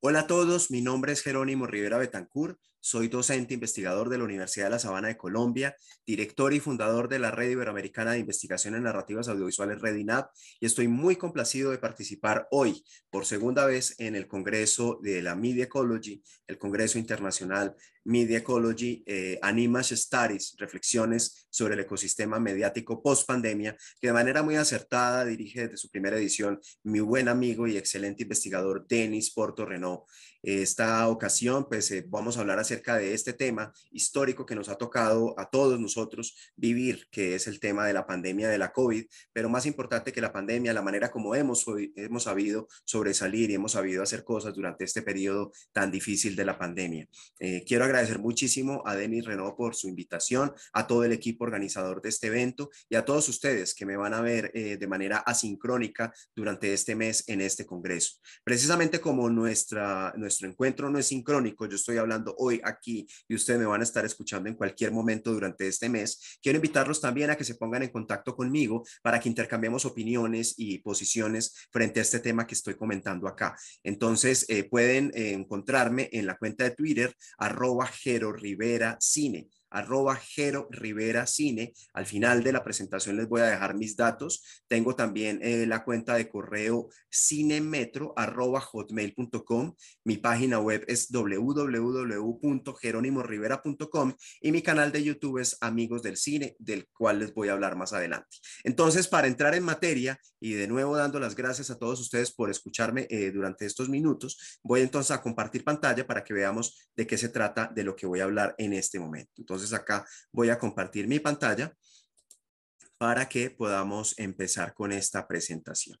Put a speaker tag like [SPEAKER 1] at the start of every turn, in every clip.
[SPEAKER 1] Hola a todos, mi nombre es Jerónimo Rivera Betancourt, soy docente investigador de la Universidad de La Sabana de Colombia, director y fundador de la Red Iberoamericana de investigación en Narrativas Audiovisuales RedINAP y estoy muy complacido de participar hoy por segunda vez en el Congreso de la Media Ecology, el Congreso Internacional Media Ecology, eh, Animas Studies, reflexiones sobre el ecosistema mediático post-pandemia, que de manera muy acertada dirige desde su primera edición mi buen amigo y excelente investigador Denis Porto Renault, esta ocasión, pues eh, vamos a hablar acerca de este tema histórico que nos ha tocado a todos nosotros vivir, que es el tema de la pandemia de la COVID, pero más importante que la pandemia, la manera como hemos, hemos sabido sobresalir y hemos sabido hacer cosas durante este periodo tan difícil de la pandemia. Eh, quiero agradecer muchísimo a Denis Renault por su invitación, a todo el equipo organizador de este evento y a todos ustedes que me van a ver eh, de manera asincrónica durante este mes en este congreso. Precisamente como nuestra nuestro encuentro no es sincrónico, yo estoy hablando hoy aquí y ustedes me van a estar escuchando en cualquier momento durante este mes, quiero invitarlos también a que se pongan en contacto conmigo para que intercambiemos opiniones y posiciones frente a este tema que estoy comentando acá. Entonces, eh, pueden eh, encontrarme en la cuenta de Twitter, arroba Jero Rivera Cine arroba Jero Rivera Cine. Al final de la presentación les voy a dejar mis datos. Tengo también eh, la cuenta de correo cinemetro arroba hotmail.com. Mi página web es rivera.com y mi canal de YouTube es Amigos del Cine, del cual les voy a hablar más adelante. Entonces, para entrar en materia y de nuevo dando las gracias a todos ustedes por escucharme eh, durante estos minutos, voy entonces a compartir pantalla para que veamos de qué se trata de lo que voy a hablar en este momento. Entonces, entonces acá voy a compartir mi pantalla para que podamos empezar con esta presentación.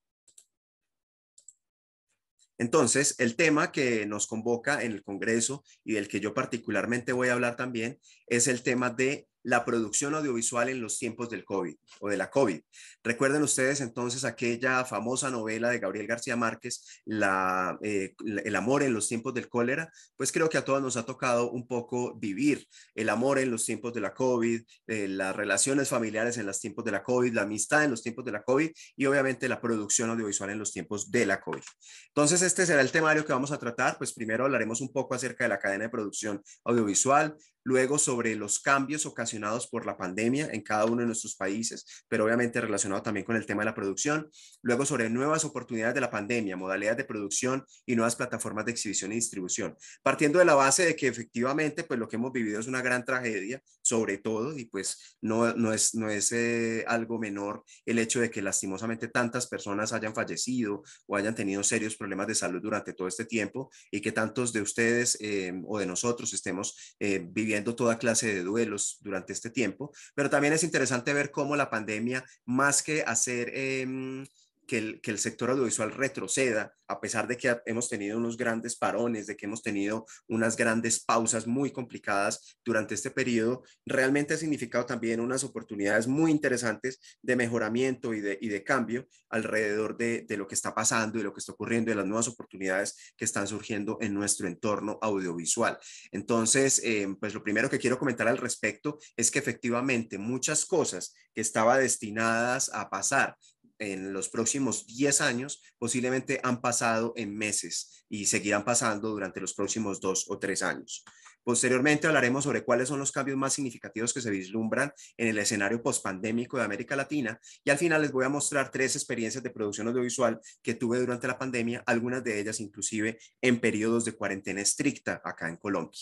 [SPEAKER 1] Entonces, el tema que nos convoca en el Congreso y del que yo particularmente voy a hablar también es el tema de la producción audiovisual en los tiempos del COVID o de la COVID. Recuerden ustedes entonces aquella famosa novela de Gabriel García Márquez, eh, la, El amor en los tiempos del cólera, pues creo que a todos nos ha tocado un poco vivir el amor en los tiempos de la COVID, eh, las relaciones familiares en los tiempos de la COVID, la amistad en los tiempos de la COVID y obviamente la producción audiovisual en los tiempos de la COVID. Entonces este será el temario que vamos a tratar, pues primero hablaremos un poco acerca de la cadena de producción audiovisual, luego sobre los cambios ocasionados por la pandemia en cada uno de nuestros países, pero obviamente relacionado también con el tema de la producción, luego sobre nuevas oportunidades de la pandemia, modalidades de producción y nuevas plataformas de exhibición y distribución. Partiendo de la base de que efectivamente, pues lo que hemos vivido es una gran tragedia, sobre todo, y pues no, es, no es eh, algo menor el hecho de que lastimosamente tantas personas hayan fallecido o hayan tenido serios problemas de salud durante todo este tiempo y que tantos de ustedes eh, o de nosotros estemos eh, viviendo toda clase de duelos durante este tiempo. Pero también es interesante ver cómo la pandemia, más que hacer em, que el, sector audiovisual retroceda, a pesar de que hemos tenido unos grandes parones, de que hemos tenido unas grandes pausas muy complicadas durante este periodo, realmente ha significado también unas oportunidades muy interesantes de mejoramiento y de, cambio alrededor de, lo que está pasando y lo que está ocurriendo y las nuevas oportunidades que están surgiendo en nuestro entorno audiovisual. Entonces, eh, pues lo primero que quiero comentar al respecto es que efectivamente muchas cosas que estaban destinadas a pasar en los próximos 10 años posiblemente han pasado en meses y seguirán pasando durante los próximos dos o tres años. Posteriormente hablaremos sobre cuáles son los cambios más significativos que se vislumbran en el escenario pospandémico de América Latina y al final les voy a mostrar tres experiencias de producción audiovisual que tuve durante la pandemia, algunas de ellas inclusive en periodos de cuarentena estricta acá en Colombia.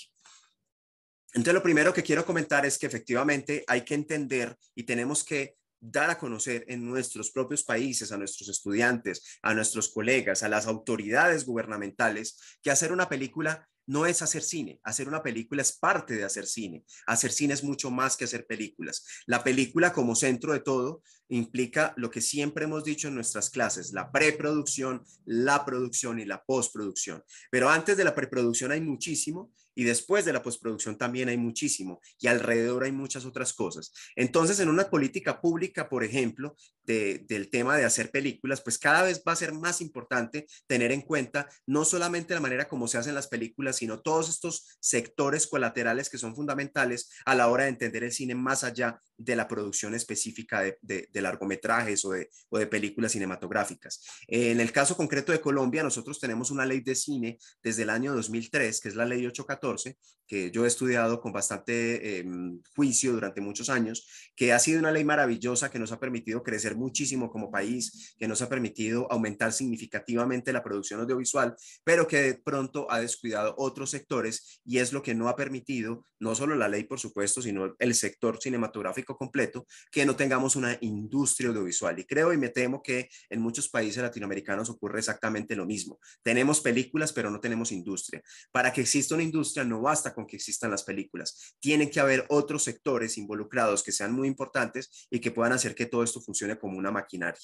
[SPEAKER 1] Entonces, lo primero que quiero comentar es que efectivamente hay que entender y tenemos que dar a conocer en nuestros propios países, a nuestros estudiantes, a nuestros colegas, a las autoridades gubernamentales, que hacer una película no es hacer cine. Hacer una película es parte de hacer cine. Hacer cine es mucho más que hacer películas. La película como centro de todo implica lo que siempre hemos dicho en nuestras clases, la preproducción, la producción y la postproducción. Pero antes de la preproducción hay muchísimo y después de la postproducción también hay muchísimo y alrededor hay muchas otras cosas. Entonces, en una política pública, por ejemplo, del tema de hacer películas, pues cada vez va a ser más importante tener en cuenta no solamente la manera como se hacen las películas, sino todos estos sectores colaterales que son fundamentales a la hora de entender el cine más allá de la producción específica de, largometrajes o de, películas cinematográficas. Eh, en el caso concreto de Colombia, nosotros tenemos una ley de cine desde el año 2003, que es la ley 814, que yo he estudiado con bastante em, juicio durante muchos años, que ha sido una ley maravillosa que nos ha permitido crecer muchísimo como país, que nos ha permitido aumentar significativamente la producción audiovisual, pero que de pronto ha descuidado otros sectores y es lo que no ha permitido, no solo la ley, por supuesto, sino el sector cinematográfico completo, que no tengamos una industria audiovisual. Y creo y me temo que en muchos países latinoamericanos ocurre exactamente lo mismo. Tenemos películas, pero no tenemos industria. Para que exista una industria no basta con que existan las películas. Tienen que haber otros sectores involucrados que sean muy importantes y que puedan hacer que todo esto funcione como una maquinaria.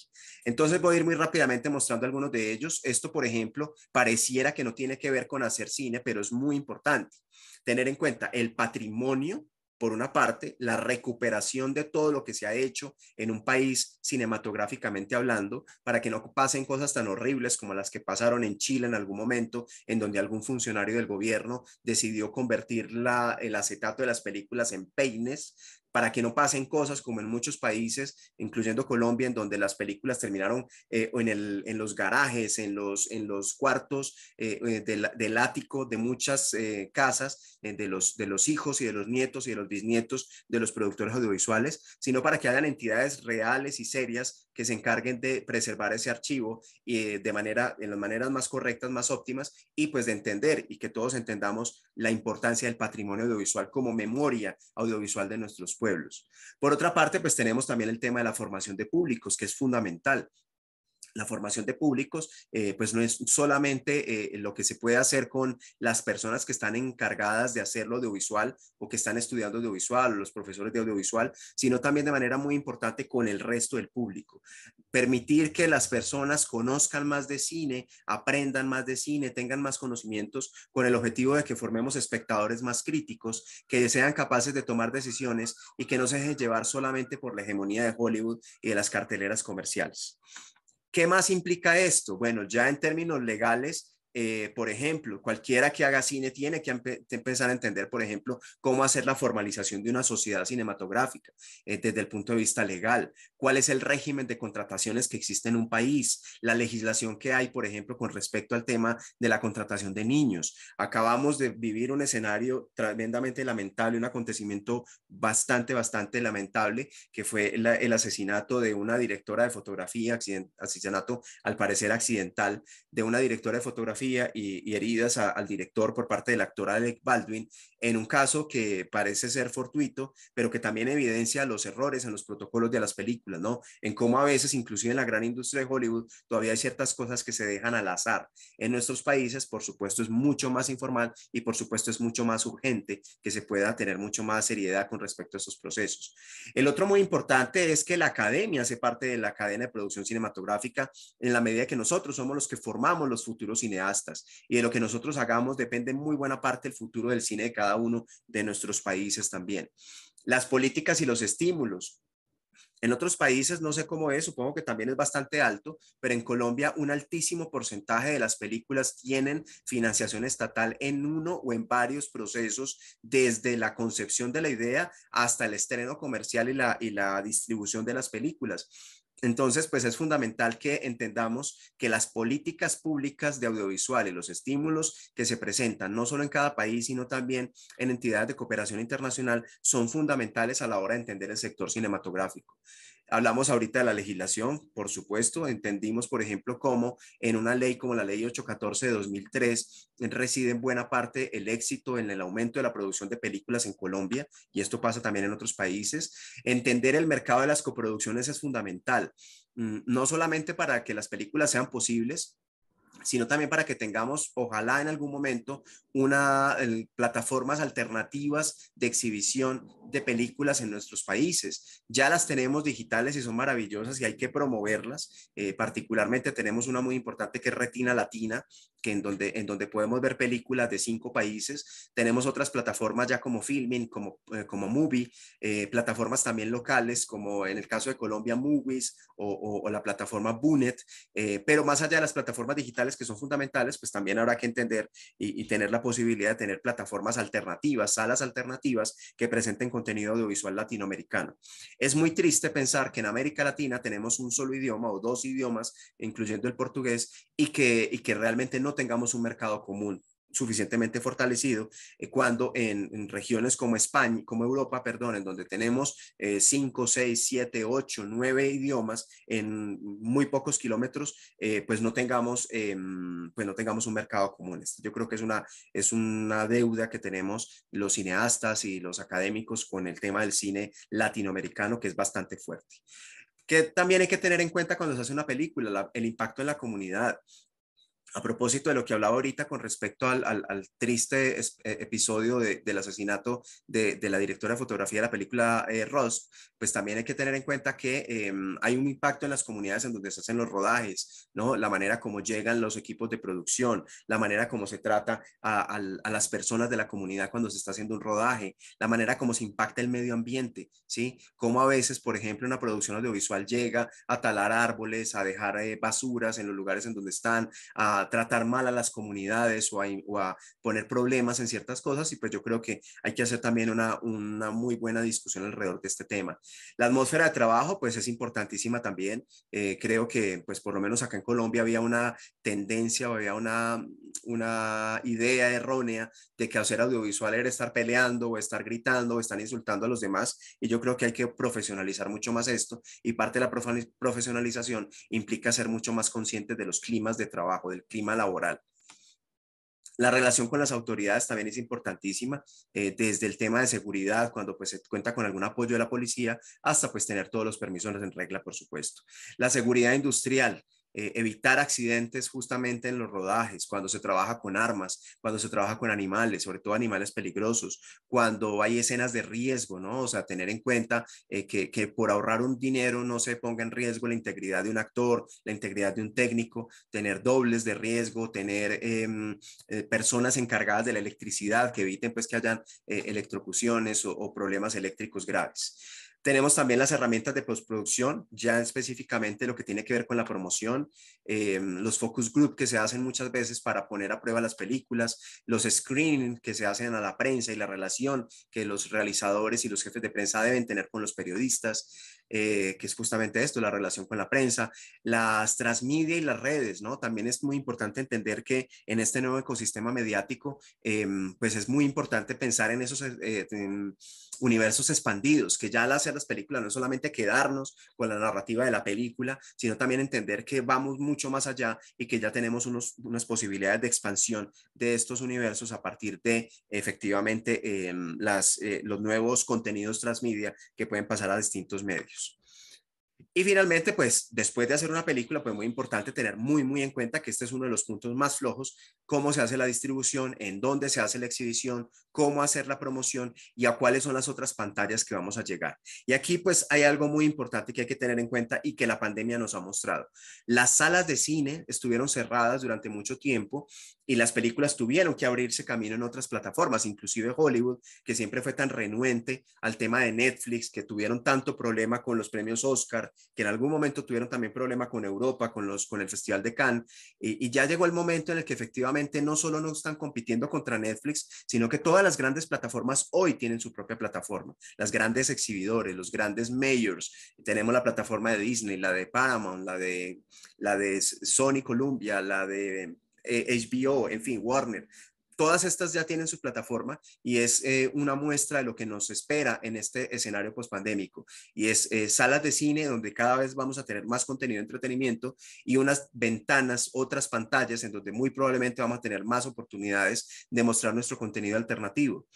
[SPEAKER 1] Entonces voy a ir muy rápidamente mostrando algunos de ellos. Esto, por ejemplo, pareciera que no tiene que ver con hacer cine, pero es muy importante tener en cuenta el patrimonio por una parte, la recuperación de todo lo que se ha hecho en un país cinematográficamente hablando, para que no pasen cosas tan horribles como las que pasaron en Chile en algún momento, en donde algún funcionario del gobierno decidió convertir el acetato de las películas en peines, para que no pasen cosas como en muchos países, incluyendo Colombia, en donde las películas terminaron eh, en, el, en, los garajes, en los, en los cuartos eh, eh, del, del, ático de muchas casas, de, los, de los hijos y de los nietos y de los bisnietos de los productores audiovisuales, sino para que haya entidades reales y serias que se encarguen de preservar ese archivo y de manera, en las maneras más correctas, más óptimas, y pues de entender y que todos entendamos la importancia del patrimonio audiovisual como memoria audiovisual de nuestros pueblos. Por otra parte, pues tenemos también el tema de la formación de públicos, que es fundamental la formación de públicos, eh, pues no es solamente eh, lo que se puede hacer con las personas que están encargadas de hacerlo audiovisual o que están estudiando audiovisual o los profesores de audiovisual, sino también de manera muy importante con el resto del público. Permitir que las personas conozcan más de cine, aprendan más de cine, tengan más conocimientos con el objetivo de que formemos espectadores más críticos, que sean capaces de tomar decisiones y que no se dejen llevar solamente por la hegemonía de Hollywood y de las carteleras comerciales. ¿Qué más implica esto? Bueno, ya en términos legales, eh, por ejemplo, cualquiera que haga cine tiene que empezar a entender, por ejemplo, cómo hacer la formalización de una sociedad cinematográfica eh, desde el punto de vista legal, cuál es el régimen de contrataciones que existe en un país, la legislación que hay, por ejemplo, con respecto al tema de la contratación de niños. Acabamos de vivir un escenario tremendamente lamentable, un acontecimiento bastante, bastante lamentable, que fue el asesinato de una directora de fotografía, asesinato al parecer accidental, de una directora de fotografía y, heridas al director por parte del actor Alec Baldwin en un caso que parece ser fortuito, pero que también evidencia los errores en los protocolos de las películas, ¿no? En cómo a veces, inclusive en la gran industria de Hollywood, todavía hay ciertas cosas que se dejan al azar. En nuestros países, por supuesto, es mucho más informal y por supuesto es mucho más urgente que se pueda tener mucho más seriedad con respecto a estos procesos. El otro muy importante es que la academia hace parte de la cadena de producción cinematográfica en la medida que nosotros somos los que formamos los futuros cineastas y de lo que nosotros hagamos depende muy buena parte el futuro del cine de cada uno de nuestros países también. Las políticas y los estímulos. En otros países no sé cómo es, supongo que también es bastante alto, pero en Colombia un altísimo porcentaje de las películas tienen financiación estatal en uno o en varios procesos, desde la concepción de la idea hasta el estreno comercial y la, y la distribución de las películas. Entonces, pues es fundamental que entendamos que las políticas públicas de audiovisual y los estímulos que se presentan, no solo en cada país, sino también en entidades de cooperación internacional, son fundamentales a la hora de entender el sector cinematográfico. Hablamos ahorita de la legislación, por supuesto, entendimos, por ejemplo, cómo en una ley como la ley 814 de 2003 reside en buena parte el éxito en el aumento de la producción de películas en Colombia, y esto pasa también en otros países. Entender el mercado de las coproducciones es fundamental, mm, no solamente para que las películas sean posibles, sino también para que tengamos, ojalá en algún momento, una, plataformas alternativas de exhibición de películas en nuestros países. Ya las tenemos digitales y son maravillosas y hay que promoverlas. Eh, particularmente tenemos una muy importante que es Retina Latina, que en, donde, en donde podemos ver películas de cinco países. Tenemos otras plataformas ya como Filming, como, eh, como Movie, eh, plataformas también locales como en el caso de Colombia Movies o, la plataforma Bunet, eh, pero más allá de las plataformas digitales que son fundamentales, pues también habrá que entender y, tener la posibilidad de tener plataformas alternativas, salas alternativas que presenten contenido audiovisual latinoamericano. Es muy triste pensar que en América Latina tenemos un solo idioma o dos idiomas, incluyendo el portugués, y que, y que realmente no tengamos un mercado común suficientemente fortalecido eh, cuando en, regiones como España, como Europa, perdón, en donde tenemos eh, cinco seis siete ocho nueve idiomas en muy pocos kilómetros, eh, pues, no tengamos, em, pues no tengamos un mercado común. Este, yo creo que es una, es una deuda que tenemos los cineastas y los académicos con el tema del cine latinoamericano que es bastante fuerte que también hay que tener en cuenta cuando se hace una película, el impacto en la comunidad a propósito de lo que hablaba ahorita con respecto al, triste eh, episodio del asesinato de, la directora de fotografía de la película eh, Ross, pues también hay que tener en cuenta que em, hay un impacto en las comunidades en donde se hacen los rodajes, ¿no? La manera como llegan los equipos de producción, la manera como se trata a, a las personas de la comunidad cuando se está haciendo un rodaje, la manera como se impacta el medio ambiente, ¿sí? Cómo a veces, por ejemplo, una producción audiovisual llega a talar árboles, a dejar eh, basuras en los lugares en donde están, a tratar mal a las comunidades o a, poner problemas en ciertas cosas y pues yo creo que hay que hacer también una, una muy buena discusión alrededor de este tema. La atmósfera de trabajo pues es importantísima también. Eh, creo que pues por lo menos acá en Colombia había una tendencia o había una, una idea errónea de que hacer audiovisual era estar peleando o estar gritando o estar insultando a los demás y yo creo que hay que profesionalizar mucho más esto y parte de la profesionalización implica ser mucho más conscientes de los climas de trabajo, del clima laboral. La relación con las autoridades también es importantísima, eh, desde el tema de seguridad, cuando pues se cuenta con algún apoyo de la policía, hasta pues tener todos los permisos en regla, por supuesto. La seguridad industrial, eh, evitar accidentes justamente en los rodajes, cuando se trabaja con armas, cuando se trabaja con animales, sobre todo animales peligrosos, cuando hay escenas de riesgo, ¿no? O sea, tener en cuenta eh, que, por ahorrar un dinero no se ponga en riesgo la integridad de un actor, la integridad de un técnico, tener dobles de riesgo, tener em, eh, personas encargadas de la electricidad que eviten pues que hayan electrocuciones o problemas eléctricos graves. Tenemos también las herramientas de postproducción, ya específicamente lo que tiene que ver con la promoción, eh, los focus group que se hacen muchas veces para poner a prueba las películas, los screenings que se hacen a la prensa y la relación que los realizadores y los jefes de prensa deben tener con los periodistas. Eh, que es justamente esto, la relación con la prensa, las transmedia y las redes, ¿no? También es muy importante entender que en este nuevo ecosistema mediático, em, pues es muy importante pensar en esos eh, universos expandidos, que ya al hacer las películas no es solamente quedarnos con la narrativa de la película, sino también entender que vamos mucho más allá y que ya tenemos unos, unas posibilidades de expansión de estos universos a partir de efectivamente em, las, eh, los nuevos contenidos transmedia que pueden pasar a distintos medios. Y finalmente, pues después de hacer una película, pues muy importante tener muy, muy en cuenta que este es uno de los puntos más flojos, cómo se hace la distribución, en dónde se hace la exhibición, cómo hacer la promoción y a cuáles son las otras pantallas que vamos a llegar. Y aquí pues hay algo muy importante que hay que tener en cuenta y que la pandemia nos ha mostrado. Las salas de cine estuvieron cerradas durante mucho tiempo y las películas tuvieron que abrirse camino en otras plataformas, inclusive Hollywood, que siempre fue tan renuente al tema de Netflix, que tuvieron tanto problema con los premios Oscar, que en algún momento tuvieron también problema con Europa, con, los, con el Festival de Cannes, y, ya llegó el momento en el que efectivamente no solo no están compitiendo contra Netflix, sino que todas las grandes plataformas hoy tienen su propia plataforma, las grandes exhibidores, los grandes mayors, tenemos la plataforma de Disney, la de Paramount, la de, la de Sony Columbia, la de HBO, eh, en fin, Warner. Todas estas ya tienen su plataforma y es eh, una muestra de lo que nos espera en este escenario pospandémico. Y es eh, salas de cine donde cada vez vamos a tener más contenido de entretenimiento y unas ventanas, otras pantallas en donde muy probablemente vamos a tener más oportunidades de mostrar nuestro contenido alternativo.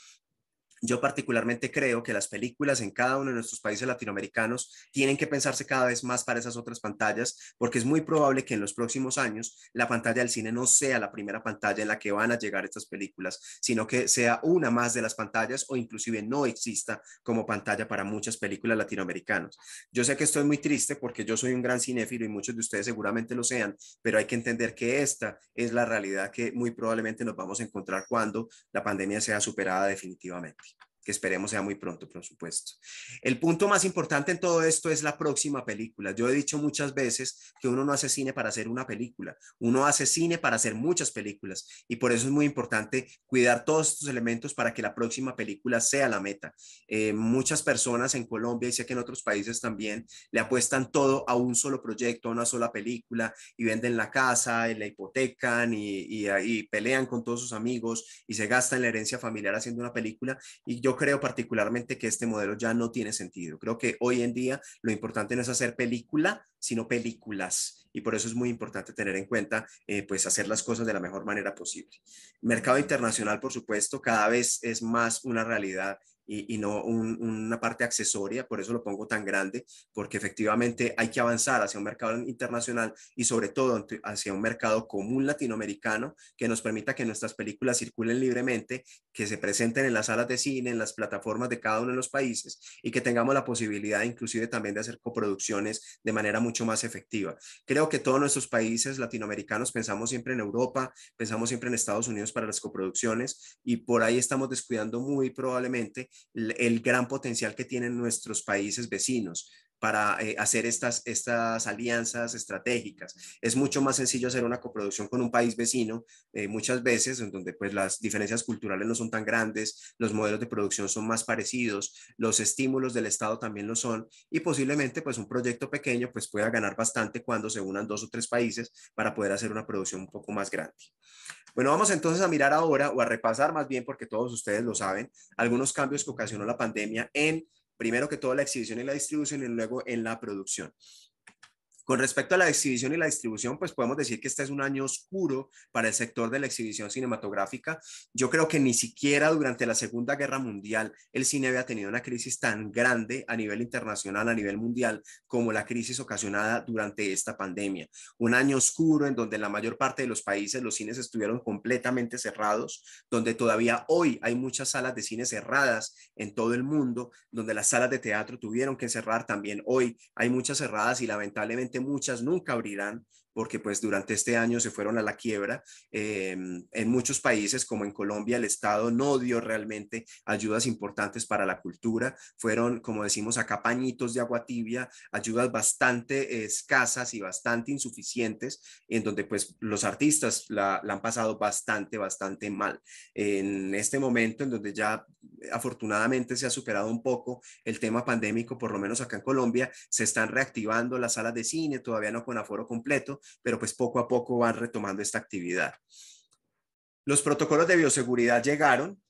[SPEAKER 1] Yo particularmente creo que las películas en cada uno de nuestros países latinoamericanos tienen que pensarse cada vez más para esas otras pantallas, porque es muy probable que en los próximos años la pantalla del cine no sea la primera pantalla en la que van a llegar estas películas, sino que sea una más de las pantallas o inclusive no exista como pantalla para muchas películas latinoamericanas. Yo sé que estoy muy triste porque yo soy un gran cinéfilo y muchos de ustedes seguramente lo sean, pero hay que entender que esta es la realidad que muy probablemente nos vamos a encontrar cuando la pandemia sea superada definitivamente que esperemos sea muy pronto, por supuesto. El punto más importante en todo esto es la próxima película. Yo he dicho muchas veces que uno no hace cine para hacer una película, uno hace cine para hacer muchas películas y por eso es muy importante cuidar todos estos elementos para que la próxima película sea la meta. Eh, muchas personas en Colombia y sé que en otros países también le apuestan todo a un solo proyecto, a una sola película y venden la casa y la hipotecan y, y pelean con todos sus amigos y se gastan la herencia familiar haciendo una película y yo creo particularmente que este modelo ya no tiene sentido. Creo que hoy en día lo importante no es hacer película, sino películas. Y por eso es muy importante tener en cuenta, eh, pues, hacer las cosas de la mejor manera posible. Mercado internacional, por supuesto, cada vez es más una realidad y, no una parte accesoria, por eso lo pongo tan grande, porque efectivamente hay que avanzar hacia un mercado internacional y sobre todo hacia un mercado común latinoamericano que nos permita que nuestras películas circulen libremente, que se presenten en las salas de cine, en las plataformas de cada uno de los países y que tengamos la posibilidad inclusive también de hacer coproducciones de manera mucho más efectiva. Creo que todos nuestros países latinoamericanos pensamos siempre en Europa, pensamos siempre en Estados Unidos para las coproducciones y por ahí estamos descuidando muy probablemente el gran potencial que tienen nuestros países vecinos para eh, hacer estas, estas alianzas estratégicas. Es mucho más sencillo hacer una coproducción con un país vecino eh, muchas veces, en donde pues las diferencias culturales no son tan grandes, los modelos de producción son más parecidos, los estímulos del Estado también lo son y posiblemente pues un proyecto pequeño pues pueda ganar bastante cuando se unan dos o tres países para poder hacer una producción un poco más grande. Bueno, vamos entonces a mirar ahora o a repasar más bien, porque todos ustedes lo saben, algunos cambios que ocasionó la pandemia en primero que todo la exhibición y la distribución y luego en la producción. Con respecto a la exhibición y la distribución, pues podemos decir que este es un año oscuro para el sector de la exhibición cinematográfica. Yo creo que ni siquiera durante la Segunda Guerra Mundial el cine había tenido una crisis tan grande a nivel internacional, a nivel mundial, como la crisis ocasionada durante esta pandemia. Un año oscuro en donde la mayor parte de los países los cines estuvieron completamente cerrados, donde todavía hoy hay muchas salas de cine cerradas en todo el mundo, donde las salas de teatro tuvieron que cerrar también hoy. Hay muchas cerradas y lamentablemente muchas nunca abrirán, porque pues durante este año se fueron a la quiebra. Em, en muchos países, como en Colombia, el Estado no dio realmente ayudas importantes para la cultura. Fueron, como decimos acá, pañitos de agua tibia, ayudas bastante escasas y bastante insuficientes, en donde pues los artistas la, la han pasado bastante, bastante mal. En este momento, en donde ya afortunadamente se ha superado un poco el tema pandémico, por lo menos acá en Colombia, se están reactivando las salas de cine, todavía no con aforo completo, pero pues poco a poco van retomando esta actividad. Los protocolos de bioseguridad llegaron,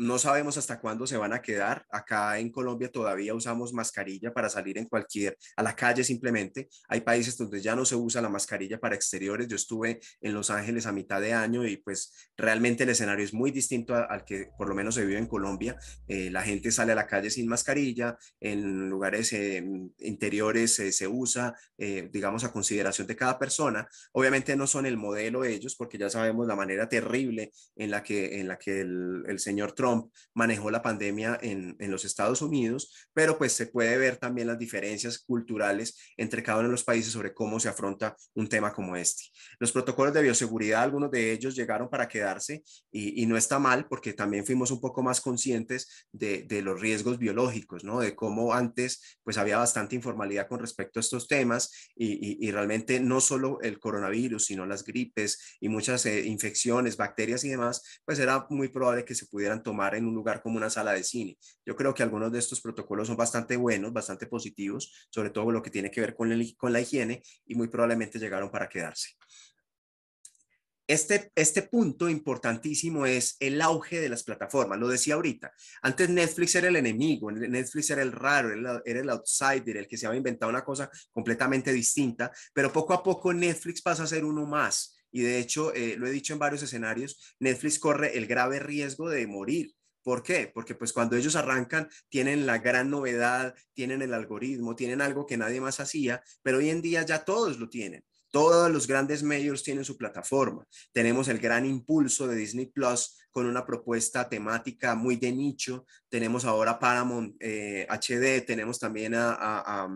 [SPEAKER 1] no sabemos hasta cuándo se van a quedar. Acá en Colombia todavía usamos mascarilla para salir en cualquier, a la calle simplemente. Hay países donde ya no se usa la mascarilla para exteriores. Yo estuve en Los Ángeles a mitad de año y pues realmente el escenario es muy distinto al que por lo menos se vive en Colombia. Eh, la gente sale a la calle sin mascarilla, en lugares em, interiores se usa, eh, digamos, a consideración de cada persona. Obviamente no son el modelo ellos porque ya sabemos la manera terrible en la que, en la que el señor Trump manejó la pandemia en, en, los Estados Unidos, pero pues se puede ver también las diferencias culturales entre cada uno de los países sobre cómo se afronta un tema como este. Los protocolos de bioseguridad, algunos de ellos llegaron para quedarse y, no está mal porque también fuimos un poco más conscientes de, de los riesgos biológicos, ¿no? De cómo antes pues había bastante informalidad con respecto a estos temas y, y, realmente no solo el coronavirus, sino las gripes y muchas eh, infecciones, bacterias y demás, pues era muy probable que se pudieran tomar en un lugar como una sala de cine. Yo creo que algunos de estos protocolos son bastante buenos, bastante positivos, sobre todo lo que tiene que ver con, con la higiene y muy probablemente llegaron para quedarse. Este, este, punto importantísimo es el auge de las plataformas. Lo decía ahorita, antes Netflix era el enemigo, Netflix era el raro, era el, outsider, el que se había inventado una cosa completamente distinta, pero poco a poco Netflix pasa a ser uno más. Y de hecho, eh, lo he dicho en varios escenarios, Netflix corre el grave riesgo de morir. ¿Por qué? Porque pues cuando ellos arrancan tienen la gran novedad, tienen el algoritmo, tienen algo que nadie más hacía, pero hoy en día ya todos lo tienen. Todos los grandes medios tienen su plataforma. Tenemos el gran impulso de Disney Plus con una propuesta temática muy de nicho. Tenemos ahora Paramount HD, eh, tenemos también a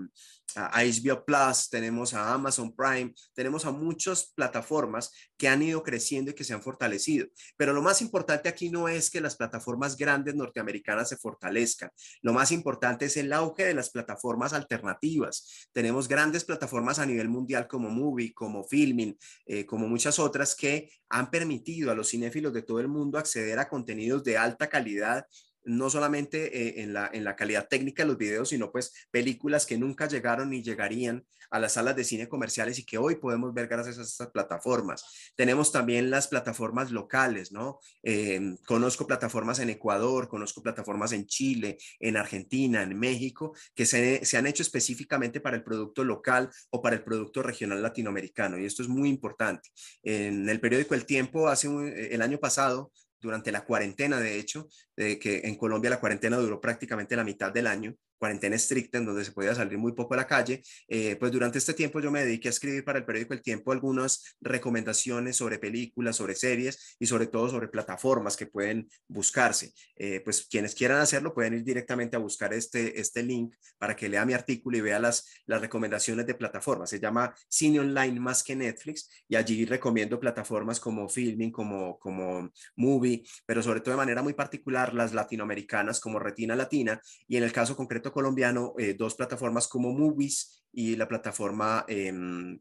[SPEAKER 1] a HBO Plus, tenemos a Amazon Prime, tenemos a muchas plataformas que han ido creciendo y que se han fortalecido. Pero lo más importante aquí no es que las plataformas grandes norteamericanas se fortalezcan. Lo más importante es el auge de las plataformas alternativas. Tenemos grandes plataformas a nivel mundial como Movie, como Filming, eh, como muchas otras que han permitido a los cinéfilos de todo el mundo acceder a contenidos de alta calidad no solamente eh, en, la, calidad técnica de los videos, sino pues películas que nunca llegaron ni llegarían a las salas de cine comerciales y que hoy podemos ver gracias a estas plataformas. Tenemos también las plataformas locales, ¿no? Em, conozco plataformas en Ecuador, conozco plataformas en Chile, en Argentina, en México, que se, han hecho específicamente para el producto local o para el producto regional latinoamericano y esto es muy importante. En el periódico El Tiempo, hace el año pasado, durante la cuarentena, de hecho, de que en Colombia la cuarentena duró prácticamente la mitad del año, cuarentena estricta, en donde se podía salir muy poco a la calle, eh, pues durante este tiempo yo me dediqué a escribir para el periódico El Tiempo algunas recomendaciones sobre películas, sobre series y sobre todo sobre plataformas que pueden buscarse. Eh, pues quienes quieran hacerlo pueden ir directamente a buscar este, este link para que lea mi artículo y vea las, las recomendaciones de plataformas. Se llama Cine Online más que Netflix y allí recomiendo plataformas como Filming, como, como Movie, pero sobre todo de manera muy particular las latinoamericanas como Retina Latina y en el caso concreto colombiano eh, dos plataformas como Movies y la plataforma em,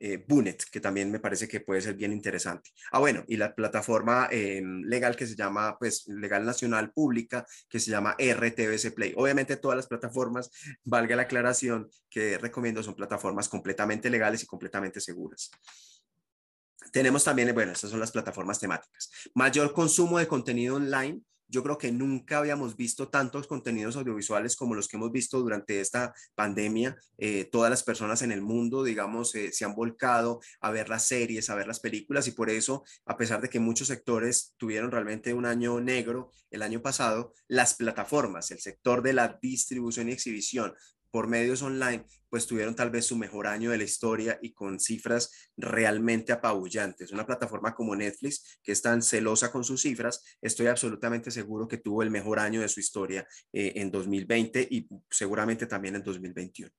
[SPEAKER 1] eh, Bunet, que también me parece que puede ser bien interesante. Ah, bueno, y la plataforma em, legal que se llama, pues, legal nacional pública, que se llama RTBC Play. Obviamente todas las plataformas, valga la aclaración, que recomiendo son plataformas completamente legales y completamente seguras. Tenemos también, bueno, estas son las plataformas temáticas. Mayor consumo de contenido online, yo creo que nunca habíamos visto tantos contenidos audiovisuales como los que hemos visto durante esta pandemia. Eh, todas las personas en el mundo, digamos, eh, se han volcado a ver las series, a ver las películas y por eso, a pesar de que muchos sectores tuvieron realmente un año negro el año pasado, las plataformas, el sector de la distribución y exhibición, por medios online, pues tuvieron tal vez su mejor año de la historia y con cifras realmente apabullantes. Una plataforma como Netflix, que es tan celosa con sus cifras, estoy absolutamente seguro que tuvo el mejor año de su historia eh, en 2020 y seguramente también en 2021.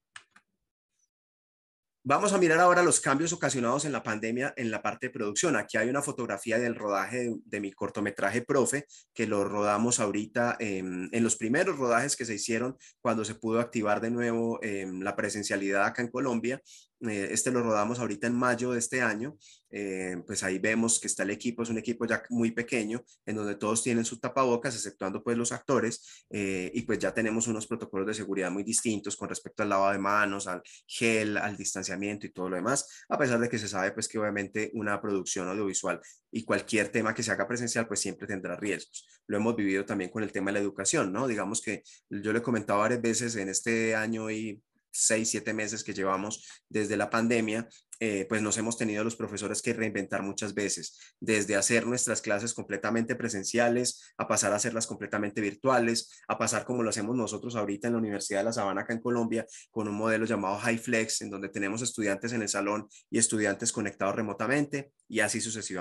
[SPEAKER 1] Vamos a mirar ahora los cambios ocasionados en la pandemia en la parte de producción. Aquí hay una fotografía del rodaje de, mi cortometraje Profe, que lo rodamos ahorita en los primeros rodajes que se hicieron cuando se pudo activar de nuevo em, la presencialidad acá en Colombia. Eh, este lo rodamos ahorita en mayo de este año, eh, pues ahí vemos que está el equipo, es un equipo ya muy pequeño, en donde todos tienen sus tapabocas, exceptuando pues los actores, eh, y pues ya tenemos unos protocolos de seguridad muy distintos con respecto al lavado de manos, al gel, al distanciamiento y todo lo demás, a pesar de que se sabe pues que obviamente una producción audiovisual y cualquier tema que se haga presencial pues siempre tendrá riesgos. Lo hemos vivido también con el tema de la educación, ¿no? Digamos que yo le he comentado varias veces en este año y seis, siete meses que llevamos desde la pandemia eh, pues nos hemos tenido los profesores que reinventar muchas veces, desde hacer nuestras clases completamente presenciales, a pasar a hacerlas completamente virtuales, a pasar como lo hacemos nosotros ahorita en la Universidad de La Sabana, acá en Colombia, con un modelo llamado High en donde tenemos estudiantes en el salón y estudiantes conectados remotamente, y así sucesivamente.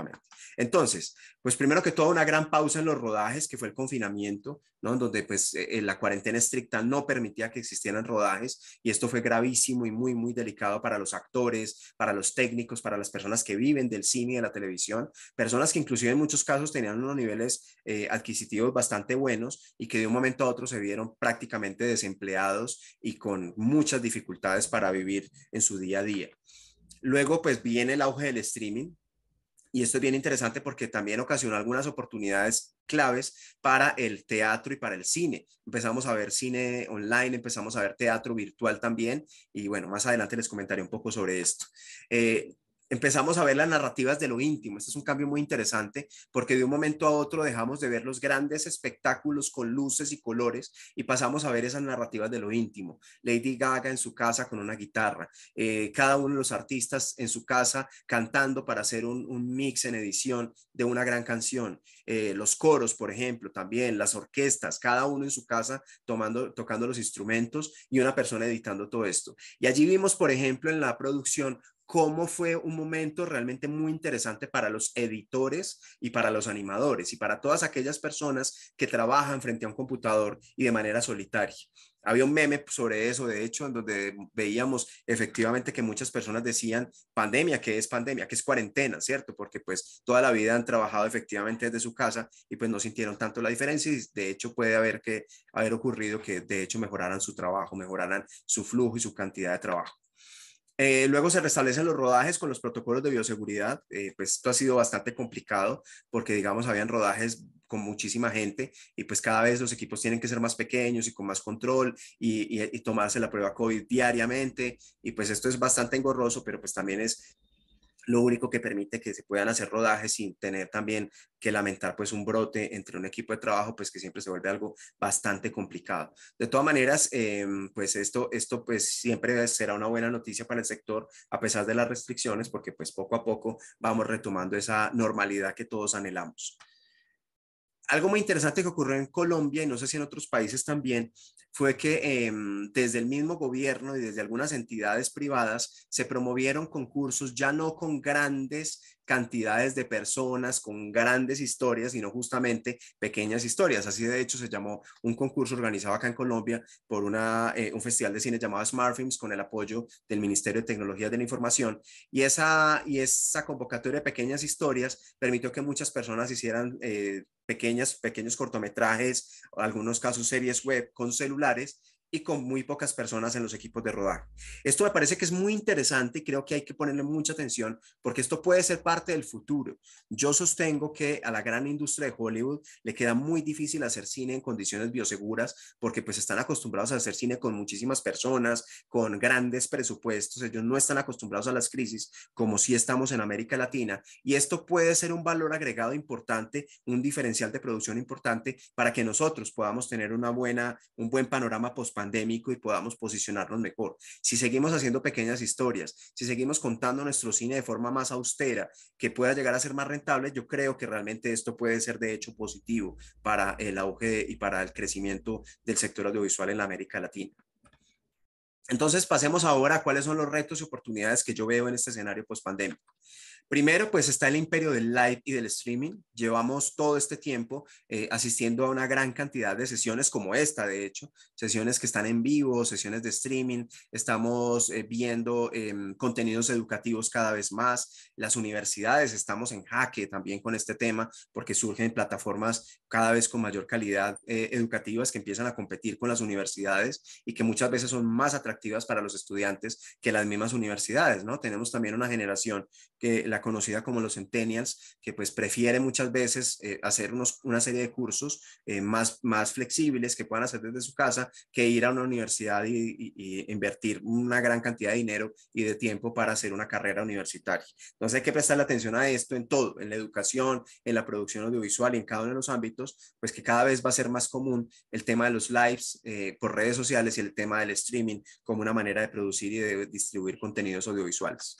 [SPEAKER 1] Entonces, pues primero que todo, una gran pausa en los rodajes, que fue el confinamiento, ¿no? En donde pues eh, la cuarentena estricta no permitía que existieran rodajes, y esto fue gravísimo y muy, muy delicado para los actores, para para los técnicos, para las personas que viven del cine y de la televisión, personas que inclusive en muchos casos tenían unos niveles eh, adquisitivos bastante buenos y que de un momento a otro se vieron prácticamente desempleados y con muchas dificultades para vivir en su día a día. Luego, pues viene el auge del streaming, y esto es bien interesante porque también ocasionó algunas oportunidades claves para el teatro y para el cine. Empezamos a ver cine online, empezamos a ver teatro virtual también y bueno, más adelante les comentaré un poco sobre esto. Eh, empezamos a ver las narrativas de lo íntimo. Este es un cambio muy interesante porque de un momento a otro dejamos de ver los grandes espectáculos con luces y colores y pasamos a ver esas narrativas de lo íntimo. Lady Gaga en su casa con una guitarra, eh, cada uno de los artistas en su casa cantando para hacer un, mix en edición de una gran canción, eh, los coros, por ejemplo, también las orquestas, cada uno en su casa tomando, tocando los instrumentos y una persona editando todo esto. Y allí vimos, por ejemplo, en la producción cómo fue un momento realmente muy interesante para los editores y para los animadores y para todas aquellas personas que trabajan frente a un computador y de manera solitaria. Había un meme sobre eso, de hecho, en donde veíamos efectivamente que muchas personas decían pandemia, que es pandemia, que es cuarentena, ¿cierto? Porque pues toda la vida han trabajado efectivamente desde su casa y pues no sintieron tanto la diferencia y de hecho puede haber que haber ocurrido que de hecho mejoraran su trabajo, mejoraran su flujo y su cantidad de trabajo. Eh, luego se restablecen los rodajes con los protocolos de bioseguridad. Eh, pues esto ha sido bastante complicado porque, digamos, habían rodajes con muchísima gente y pues cada vez los equipos tienen que ser más pequeños y con más control y, y tomarse la prueba COVID diariamente. Y pues esto es bastante engorroso, pero pues también es lo único que permite que se puedan hacer rodajes sin tener también que lamentar pues un brote entre un equipo de trabajo pues que siempre se vuelve algo bastante complicado. De todas maneras, em, pues esto, esto pues siempre será una buena noticia para el sector a pesar de las restricciones porque pues poco a poco vamos retomando esa normalidad que todos anhelamos algo muy interesante que ocurrió en Colombia y no sé si en otros países también fue que em, desde el mismo gobierno y desde algunas entidades privadas se promovieron concursos ya no con grandes cantidades de personas con grandes historias, y no justamente pequeñas historias. Así de hecho se llamó un concurso organizado acá en Colombia por eh, un festival de cine llamado Smart Films con el apoyo del Ministerio de tecnología de la Información y esa, y esa convocatoria de pequeñas historias permitió que muchas personas hicieran eh, pequeñas, pequeños cortometrajes, algunos casos series web con celulares y con muy pocas personas en los equipos de rodaje. Esto me parece que es muy interesante y creo que hay que ponerle mucha atención porque esto puede ser parte del futuro. Yo sostengo que a la gran industria de Hollywood le queda muy difícil hacer cine en condiciones bioseguras porque pues están acostumbrados a hacer cine con muchísimas personas, con grandes presupuestos, ellos no están acostumbrados a las crisis como si estamos en América Latina y esto puede ser un valor agregado importante, un diferencial de producción importante para que nosotros podamos tener una buena un buen panorama post pandemia pandémico y podamos posicionarnos mejor. Si seguimos haciendo pequeñas historias, si seguimos contando nuestro cine de forma más austera, que pueda llegar a ser más rentable, yo creo que realmente esto puede ser de hecho positivo para el auge y para el crecimiento del sector audiovisual en la América Latina. Entonces, pasemos ahora a cuáles son los retos y oportunidades que yo veo en este escenario post-pandémico. Primero, pues está el imperio del live y del streaming. Llevamos todo este tiempo eh, asistiendo a una gran cantidad de sesiones como esta, de hecho, sesiones que están en vivo, sesiones de streaming. Estamos eh, viendo em, contenidos educativos cada vez más. Las universidades estamos en jaque también con este tema porque surgen plataformas cada vez con mayor calidad eh, educativas que empiezan a competir con las universidades y que muchas veces son más atractivas para los estudiantes que las mismas universidades, ¿no? Tenemos también una generación que la conocida como los centennials, que pues prefiere muchas veces eh, hacer unos, una serie de cursos eh, más, más flexibles que puedan hacer desde su casa que ir a una universidad y, invertir una gran cantidad de dinero y de tiempo para hacer una carrera universitaria. Entonces hay que prestarle atención a esto en todo, en la educación, en la producción audiovisual y en cada uno de los ámbitos, pues que cada vez va a ser más común el tema de los lives eh, por redes sociales y el tema del streaming como una manera de producir y de distribuir contenidos audiovisuales.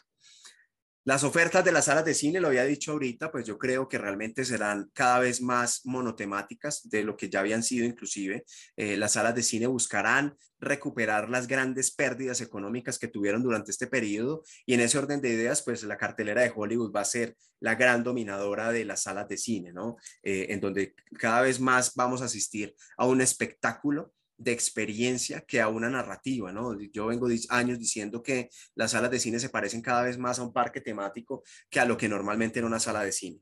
[SPEAKER 1] Las ofertas de las salas de cine, lo había dicho ahorita, pues yo creo que realmente serán cada vez más monotemáticas de lo que ya habían sido inclusive. Eh, las salas de cine buscarán recuperar las grandes pérdidas económicas que tuvieron durante este periodo y en ese orden de ideas, pues la cartelera de Hollywood va a ser la gran dominadora de las salas de cine, ¿no? Eh, en donde cada vez más vamos a asistir a un espectáculo de experiencia que a una narrativa, ¿no? Yo vengo años diciendo que las salas de cine se parecen cada vez más a un parque temático que a lo que normalmente era una sala de cine.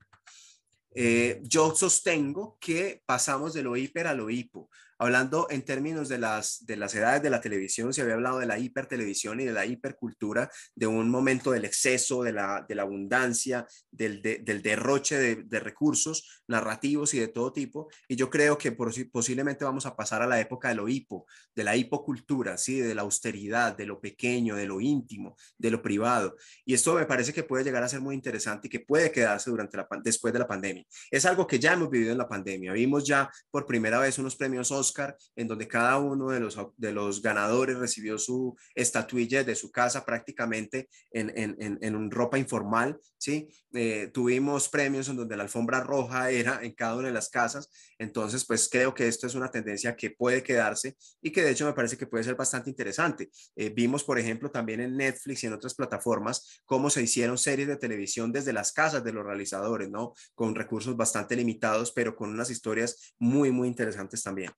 [SPEAKER 1] Eh, yo sostengo que pasamos de lo hiper a lo hipo. Hablando en términos de las, de las edades de la televisión, se había hablado de la hipertelevisión y de la hipercultura, de un momento del exceso, de la, de la abundancia, del, del derroche de, recursos narrativos y de todo tipo. Y yo creo que posiblemente vamos a pasar a la época de lo hipo, de la hipocultura, ¿sí? de la austeridad, de lo pequeño, de lo íntimo, de lo privado. Y esto me parece que puede llegar a ser muy interesante y que puede quedarse durante la, después de la pandemia. Es algo que ya hemos vivido en la pandemia. Vimos ya por primera vez unos premios en donde cada uno de los, ganadores recibió su estatuilla de su casa prácticamente en, en, ropa informal, ¿sí? Eh, tuvimos premios en donde la alfombra roja era en cada una de las casas entonces, pues creo que esto es una tendencia que puede quedarse y que de hecho me parece que puede ser bastante interesante. Eh, vimos, por ejemplo, también en Netflix y en otras plataformas cómo se hicieron series de televisión desde las casas de los realizadores, ¿no? Con recursos bastante limitados, pero con unas historias muy, muy interesantes también.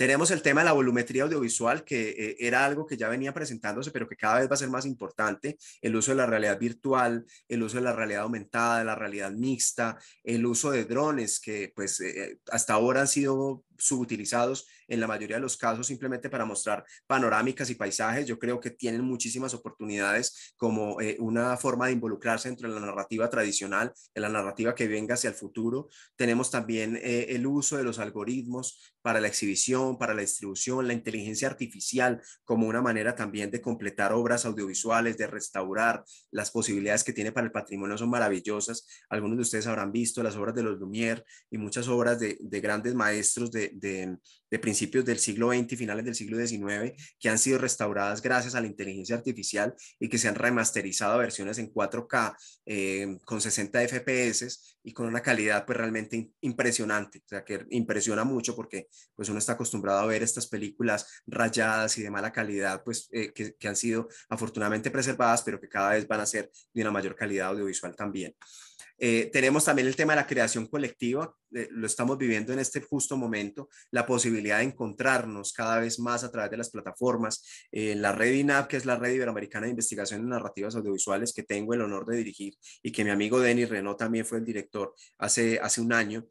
[SPEAKER 1] Tenemos el tema de la volumetría audiovisual, que eh, era algo que ya venía presentándose, pero que cada vez va a ser más importante. El uso de la realidad virtual, el uso de la realidad aumentada, la realidad mixta, el uso de drones, que pues eh, hasta ahora han sido subutilizados en la mayoría de los casos simplemente para mostrar panorámicas y paisajes. Yo creo que tienen muchísimas oportunidades como eh, una forma de involucrarse entre la narrativa tradicional, en la narrativa que venga hacia el futuro. Tenemos también eh, el uso de los algoritmos para la exhibición, para la distribución, la inteligencia artificial como una manera también de completar obras audiovisuales, de restaurar las posibilidades que tiene para el patrimonio son maravillosas. Algunos de ustedes habrán visto las obras de los Lumière y muchas obras de grandes maestros de, de, principios del siglo XX y finales del siglo XIX que han sido restauradas gracias a la inteligencia artificial y que se han remasterizado a versiones en 4K eh, con 60 FPS y con una calidad pues realmente impresionante, o sea que impresiona mucho porque pues uno está acostumbrado a ver estas películas rayadas y de mala calidad pues eh, que han sido afortunadamente preservadas pero que cada vez van a ser de una mayor calidad audiovisual también. Eh, tenemos también el tema de la creación colectiva, eh, lo estamos viviendo en este justo momento, la posibilidad de encontrarnos cada vez más a través de las plataformas, eh, la red INAP, que es la red iberoamericana de investigación en narrativas audiovisuales que tengo el honor de dirigir y que mi amigo Denis Renault también fue el director hace, hace un año,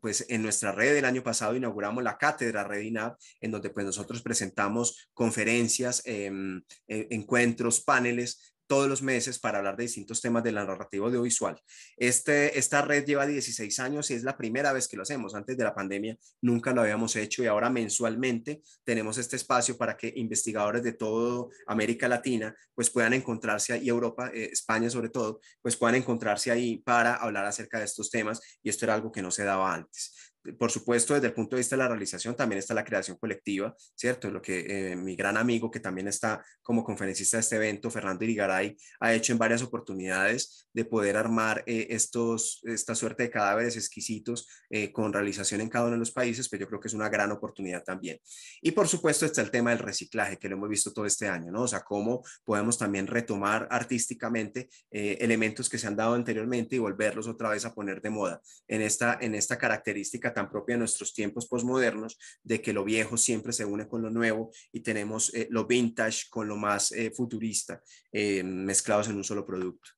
[SPEAKER 1] pues en nuestra red el año pasado inauguramos la cátedra Red INAP, en donde pues nosotros presentamos conferencias, em, encuentros, paneles todos los meses para hablar de distintos temas de la narrativa audiovisual. Este, esta red lleva 16 años y es la primera vez que lo hacemos. Antes de la pandemia nunca lo habíamos hecho y ahora mensualmente tenemos este espacio para que investigadores de toda América Latina pues puedan encontrarse y Europa, eh, España sobre todo, pues puedan encontrarse ahí para hablar acerca de estos temas y esto era algo que no se daba antes por supuesto, desde el punto de vista de la realización, también está la creación colectiva, ¿cierto? Lo que eh, mi gran amigo, que también está como conferencista de este evento, Fernando Irigaray, ha hecho en varias oportunidades de poder armar eh, estos, esta suerte de cadáveres exquisitos eh, con realización en cada uno de los países, pero pues yo creo que es una gran oportunidad también. Y por supuesto está el tema del reciclaje, que lo hemos visto todo este año, ¿no? O sea, cómo podemos también retomar artísticamente elementos que se han dado anteriormente y volverlos otra vez a poner de moda en esta, en esta característica tan propia de nuestros tiempos posmodernos, de que lo viejo siempre se une con lo nuevo y tenemos eh, lo vintage con lo más eh, futurista, eh, mezclados en un solo producto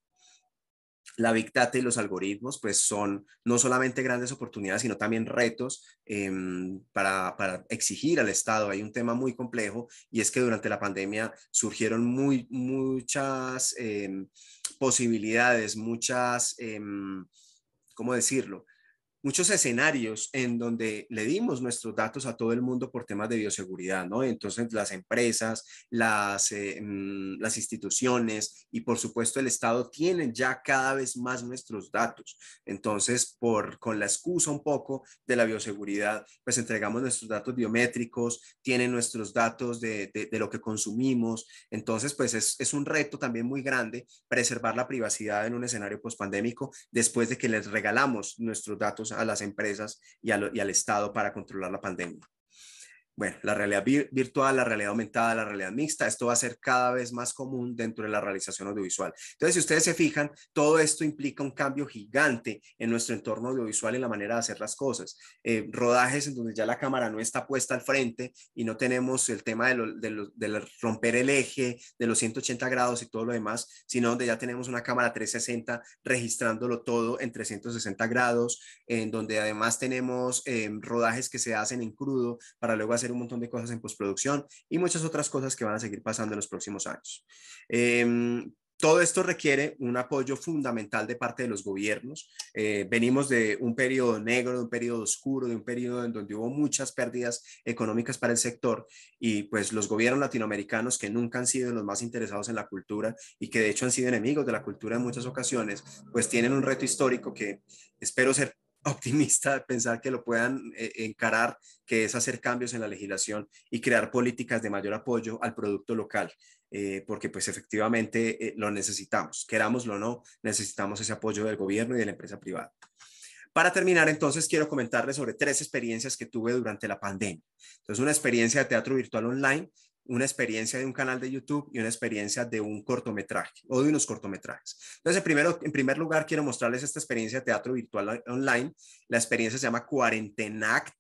[SPEAKER 1] la Big Data y los algoritmos, pues son no solamente grandes oportunidades, sino también retos em, para, exigir al Estado. Hay un tema muy complejo y es que durante la pandemia surgieron muy, muchas em, posibilidades, muchas, eh, ¿cómo decirlo? muchos escenarios en donde le dimos nuestros datos a todo el mundo por temas de bioseguridad, ¿no? Entonces, las empresas, las, eh, mm, las instituciones y, por supuesto, el Estado tienen ya cada vez más nuestros datos. Entonces, por, con la excusa un poco de la bioseguridad, pues entregamos nuestros datos biométricos, tienen nuestros datos de, de, lo que consumimos. Entonces, pues es, es un reto también muy grande preservar la privacidad en un escenario pospandémico después de que les regalamos nuestros datos a las empresas y, y al Estado para controlar la pandemia. Bueno, la realidad virtual, la realidad aumentada, la realidad mixta, esto va a ser cada vez más común dentro de la realización audiovisual. Entonces, si ustedes se fijan, todo esto implica un cambio gigante en nuestro entorno audiovisual, y la manera de hacer las cosas. Eh, rodajes en donde ya la cámara no está puesta al frente y no tenemos el tema de, romper el eje, de los 180 grados y todo lo demás, sino donde ya tenemos una cámara 360 registrándolo todo en 360 grados, en donde además tenemos eh, rodajes que se hacen en crudo para luego hacer un montón de cosas en postproducción y muchas otras cosas que van a seguir pasando en los próximos años. Em, todo esto requiere un apoyo fundamental de parte de los gobiernos. Eh, venimos de un periodo negro, de un periodo oscuro, de un periodo en donde hubo muchas pérdidas económicas para el sector y pues los gobiernos latinoamericanos que nunca han sido los más interesados en la cultura y que de hecho han sido enemigos de la cultura en muchas ocasiones, pues tienen un reto histórico que espero ser optimista de pensar que lo puedan eh, encarar, que es hacer cambios en la legislación y crear políticas de mayor apoyo al producto local, eh, porque pues efectivamente eh, lo necesitamos, querámoslo o no, necesitamos ese apoyo del gobierno y de la empresa privada. Para terminar, entonces, quiero comentarles sobre tres experiencias que tuve durante la pandemia. Entonces, una experiencia de teatro virtual online una experiencia de un canal de YouTube y una experiencia de un cortometraje o de unos cortometrajes. Entonces, primero, en primer lugar, quiero mostrarles esta experiencia de teatro virtual online. La experiencia se llama Cuarentenact,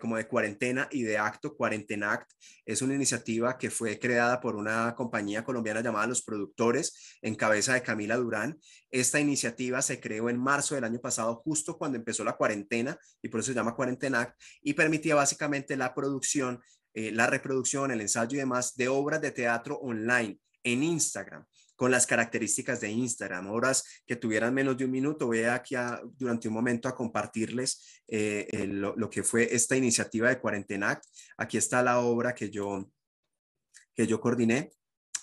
[SPEAKER 1] como de cuarentena y de acto. act es una iniciativa que fue creada por una compañía colombiana llamada Los Productores, en cabeza de Camila Durán. Esta iniciativa se creó en marzo del año pasado, justo cuando empezó la cuarentena, y por eso se llama Cuarentenact, y permitía básicamente la producción eh, la reproducción, el ensayo y demás de obras de teatro online en Instagram con las características de Instagram, obras que tuvieran menos de un minuto. Voy aquí durante un momento a compartirles eh, lo, que fue esta iniciativa de act Aquí está la obra que yo, que yo coordiné.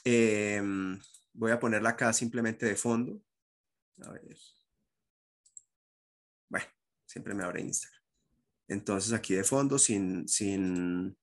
[SPEAKER 1] Em, voy a ponerla acá simplemente de fondo. A ver. Bueno, siempre me abre Instagram. Entonces aquí de fondo, sin, sin,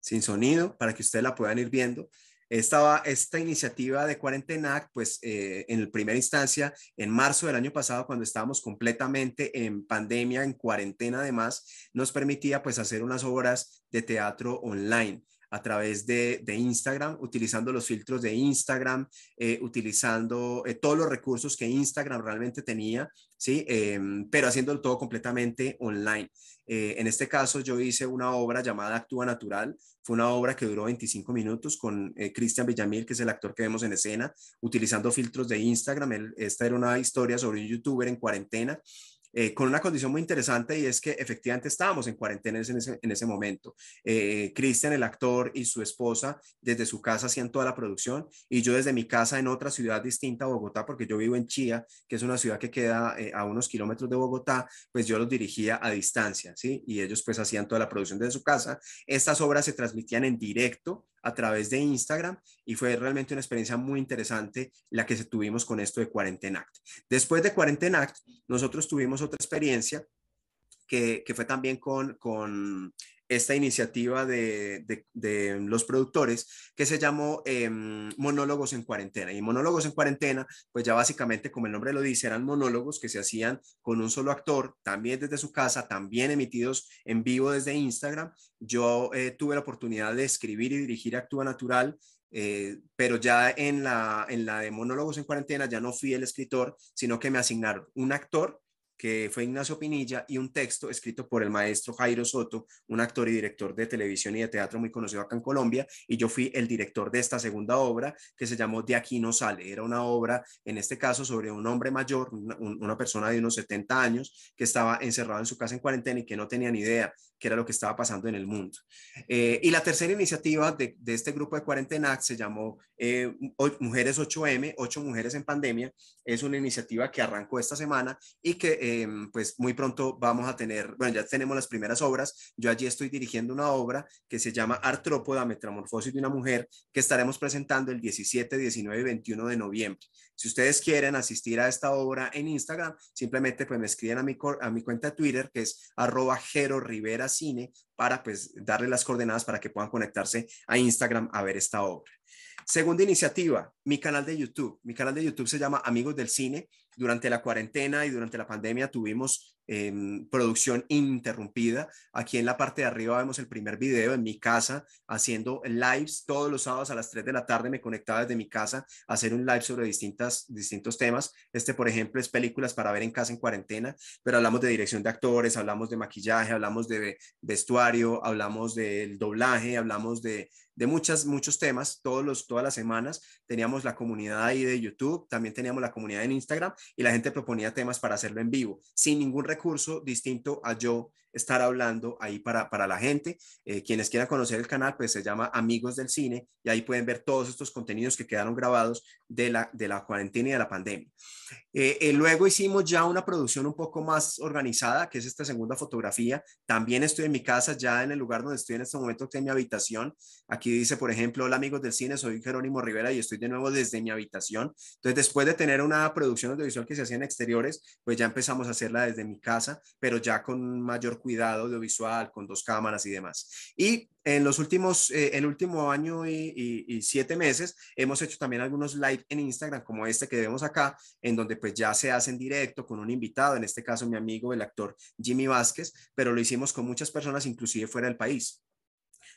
[SPEAKER 1] sin sonido, para que ustedes la puedan ir viendo. Esta, esta iniciativa de cuarentena pues eh, en primera instancia, en marzo del año pasado, cuando estábamos completamente en pandemia, en cuarentena además, nos permitía pues hacer unas obras de teatro online a través de, de Instagram, utilizando los filtros de Instagram, eh, utilizando eh, todos los recursos que Instagram realmente tenía, ¿sí? Eh, pero haciendo todo completamente online. en este caso yo hice una obra llamada Actúa Natural, fue una obra que duró 25 minutos con Cristian Villamil, que es el actor que vemos en escena, utilizando filtros de Instagram. esta era una historia sobre un youtuber en cuarentena eh, con una condición muy interesante y es que efectivamente estábamos en cuarentena en ese, momento. Eh, Cristian, el actor, y su esposa desde su casa hacían toda la producción y yo desde mi casa en otra ciudad distinta a Bogotá, porque yo vivo en Chía, que es una ciudad que queda eh, a unos kilómetros de Bogotá, pues yo los dirigía a distancia, ¿sí? Y ellos pues hacían toda la producción desde su casa. Estas obras se transmitían en directo a través de Instagram y fue realmente una experiencia muy interesante la que se tuvimos con esto de act. Después de act nosotros tuvimos otra experiencia que, que fue también con, con esta iniciativa de, los productores que se llamó em, Monólogos en Cuarentena. Y Monólogos en Cuarentena, pues ya básicamente, como el nombre lo dice, eran monólogos que se hacían con un solo actor, también desde su casa, también emitidos en vivo desde Instagram. Yo eh, tuve la oportunidad de escribir y dirigir Actúa Natural. Eh, pero ya en la, en la de Monólogos en Cuarentena ya no fui el escritor, sino que me asignaron un actor que fue Ignacio Pinilla, y un texto escrito por el maestro Jairo Soto, un actor y director de televisión y de teatro muy conocido acá en Colombia, y yo fui el director de esta segunda obra que se llamó De aquí no sale. Era una obra, en este caso, sobre un hombre mayor, una, persona de unos 70 años, que estaba encerrado en su casa en cuarentena y que no tenía ni idea que era lo que estaba pasando en el mundo. Eh, y la tercera iniciativa de, este grupo de cuarentena se llamó eh, Mujeres 8M, 8 Mujeres en Pandemia. Es una iniciativa que arrancó esta semana y que em, pues muy pronto vamos a tener, bueno, ya tenemos las primeras obras. Yo allí estoy dirigiendo una obra que se llama Artrópoda, Metamorfosis de una Mujer, que estaremos presentando el 17, 19 y 21 de noviembre. Si ustedes quieren asistir a esta obra en Instagram, simplemente pues me escriben a mi, a mi cuenta de Twitter, que es arroba Cine para pues darle las coordenadas para que puedan conectarse a Instagram a ver esta obra. Segunda iniciativa, mi canal de YouTube. Mi canal de YouTube se llama Amigos del Cine. Durante la cuarentena y durante la pandemia tuvimos producción interrumpida. Aquí en la parte de arriba vemos el primer video en mi casa haciendo lives todos los sábados a las 3 de la tarde. Me conectaba desde mi casa a hacer un live sobre distintas, distintos temas. Este, por ejemplo, es películas para ver en casa en cuarentena, pero hablamos de dirección de actores, hablamos de maquillaje, hablamos de vestuario, hablamos del doblaje, hablamos de, de muchas, muchos temas, todos los, todas las semanas. Teníamos la comunidad ahí de YouTube, también teníamos la comunidad en Instagram y la gente proponía temas para hacerlo en vivo, sin ningún recorrido curso distinto a yo estar hablando ahí para, la gente. Eh, quienes quieran conocer el canal, pues se llama Amigos del Cine y ahí pueden ver todos estos contenidos que quedaron grabados de la, de la cuarentena y de la pandemia. Eh, eh, luego hicimos ya una producción un poco más organizada, que es esta segunda fotografía. También estoy en mi casa, ya en el lugar donde estoy en este momento, que es mi habitación. Aquí dice, por ejemplo, hola amigos del cine, soy Jerónimo Rivera y estoy de nuevo desde mi habitación. Entonces, después de tener una producción audiovisual que se hacía en exteriores, pues ya empezamos a hacerla desde mi casa, pero ya con mayor cuidado audiovisual con dos cámaras y demás. Y en los últimos, eh, el último año y, y, siete meses, hemos hecho también algunos live en Instagram, como este que vemos acá, en donde pues ya se hace en directo con un invitado, en este caso mi amigo, el actor Jimmy Vázquez, pero lo hicimos con muchas personas, inclusive fuera del país.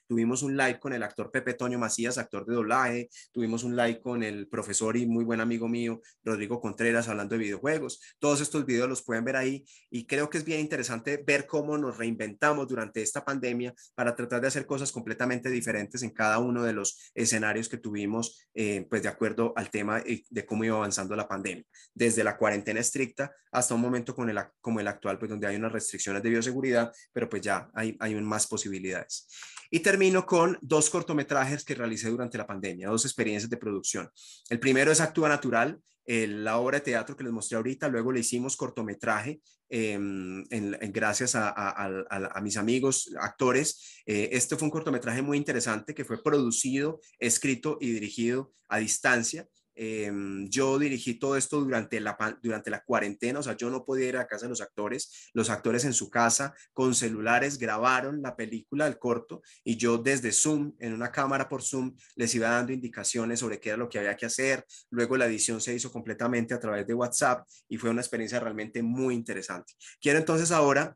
[SPEAKER 1] Tuvimos un live con el actor Pepe Toño Macías, actor de doblaje. Tuvimos un live con el profesor y muy buen amigo mío, Rodrigo Contreras, hablando de videojuegos. Todos estos videos los pueden ver ahí y creo que es bien interesante ver cómo nos reinventamos durante esta pandemia para tratar de hacer cosas completamente diferentes en cada uno de los escenarios que tuvimos, eh, pues de acuerdo al tema eh, de cómo iba avanzando la pandemia. Desde la cuarentena estricta hasta un momento con el, como el actual, pues donde hay unas restricciones de bioseguridad, pero pues ya hay, hay más posibilidades. Y termino con dos cortometrajes que realicé durante la pandemia, dos experiencias de producción. El primero es Actúa Natural, la obra de teatro que les mostré ahorita, luego le hicimos cortometraje em, en, gracias a, mis amigos actores. Eh, este fue un cortometraje muy interesante que fue producido, escrito y dirigido a distancia Em, yo dirigí todo esto durante la, durante la cuarentena, o sea, yo no podía ir a casa de los actores, los actores en su casa con celulares grabaron la película, el corto, y yo desde Zoom, en una cámara por Zoom, les iba dando indicaciones sobre qué era lo que había que hacer. Luego la edición se hizo completamente a través de WhatsApp y fue una experiencia realmente muy interesante. Quiero entonces ahora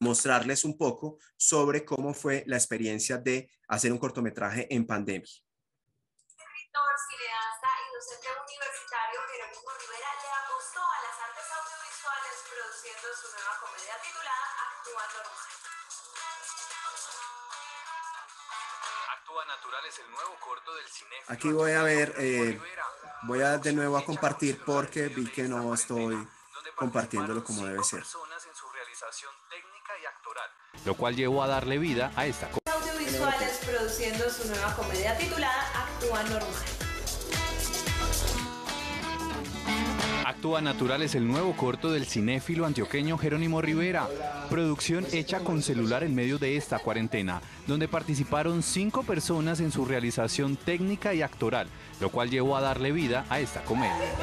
[SPEAKER 1] mostrarles un poco sobre cómo fue la experiencia de hacer un cortometraje en pandemia.
[SPEAKER 2] Actúa Natural es el nuevo corto del cine. Aquí voy a ver, eh,
[SPEAKER 1] voy a de nuevo a compartir porque vi que no estoy compartiéndolo como debe ser. Lo cual llevó a darle vida a esta. Audiovisuales produciendo su nueva comedia titulada Actúa Normal. Actúa Natural es el nuevo corto del cinéfilo antioqueño Jerónimo Rivera, producción hecha con celular en medio de esta cuarentena, donde participaron cinco personas en su realización técnica y actoral, lo cual llevó a darle vida a esta comedia.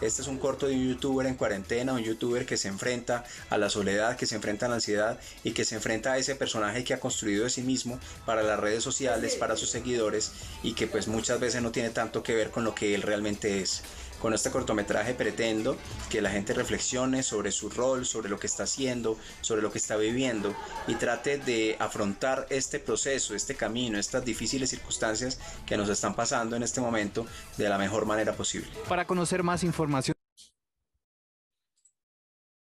[SPEAKER 1] Este es un corto de un youtuber en cuarentena, un youtuber que se enfrenta a la soledad, que se enfrenta a la ansiedad y que se enfrenta a ese personaje que ha construido de sí mismo para las redes sociales, para sus seguidores y que pues muchas veces no tiene tanto que ver con lo que él realmente es. Con este cortometraje pretendo que la gente reflexione sobre su rol, sobre lo que está haciendo, sobre lo que está viviendo y trate de afrontar este proceso, este camino, estas difíciles circunstancias que nos están pasando en este momento de la mejor manera posible. Para conocer más información.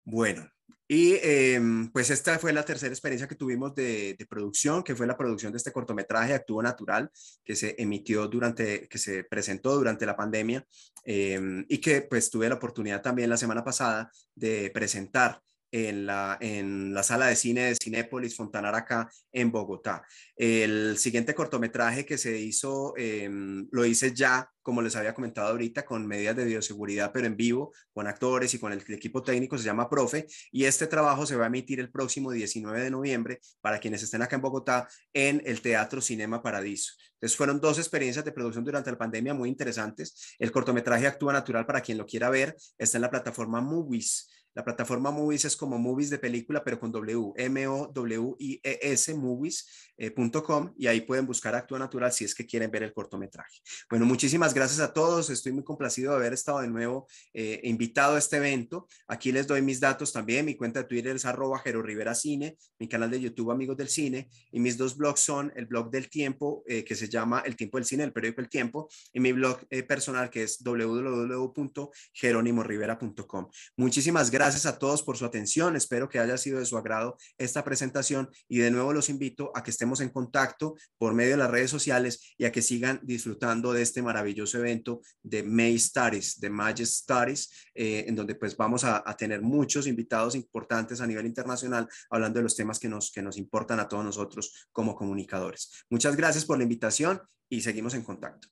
[SPEAKER 1] Bueno, y em, pues esta fue la tercera experiencia que tuvimos de, producción, que fue la producción de este cortometraje Actúo Natural, que se emitió durante, que se presentó durante la pandemia em, y que pues tuve la oportunidad también la semana pasada de presentar en la, en la sala de cine de Cinépolis Fontanar acá en Bogotá. El siguiente cortometraje que se hizo, em, lo hice ya, como les había comentado ahorita, con medidas de bioseguridad, pero en vivo, con actores y con el equipo técnico, se llama Profe, y este trabajo se va a emitir el próximo 19 de noviembre para quienes estén acá en Bogotá en el Teatro Cinema Paradiso. Entonces fueron dos experiencias de producción durante la pandemia muy interesantes. El cortometraje Actúa Natural, para quien lo quiera ver, está en la plataforma Movies la plataforma Movies es como Movies de película, pero con W, M-O-W-I-E-S, movies.com, eh, y ahí pueden buscar Actúa Natural si es que quieren ver el cortometraje. Bueno, muchísimas gracias a todos. Estoy muy complacido de haber estado de nuevo eh, invitado a este evento. Aquí les doy mis datos también. Mi cuenta de Twitter es arroba Jero Rivera Cine, mi canal de YouTube Amigos del Cine, y mis dos blogs son el blog del tiempo, eh, que se llama El Tiempo del Cine, el periódico El Tiempo, y mi blog personal, que es www.jerónimorivera.com. Muchísimas gracias Gracias a todos por su atención. Espero que haya sido de su agrado esta presentación y de nuevo los invito a que estemos en contacto por medio de las redes sociales y a que sigan disfrutando de este maravilloso evento de May Studies, de May Studies, eh, en donde pues vamos a, a, tener muchos invitados importantes a nivel internacional hablando de los temas que nos, que nos importan a todos nosotros como comunicadores. Muchas gracias por la invitación y seguimos en contacto.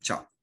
[SPEAKER 1] Chao.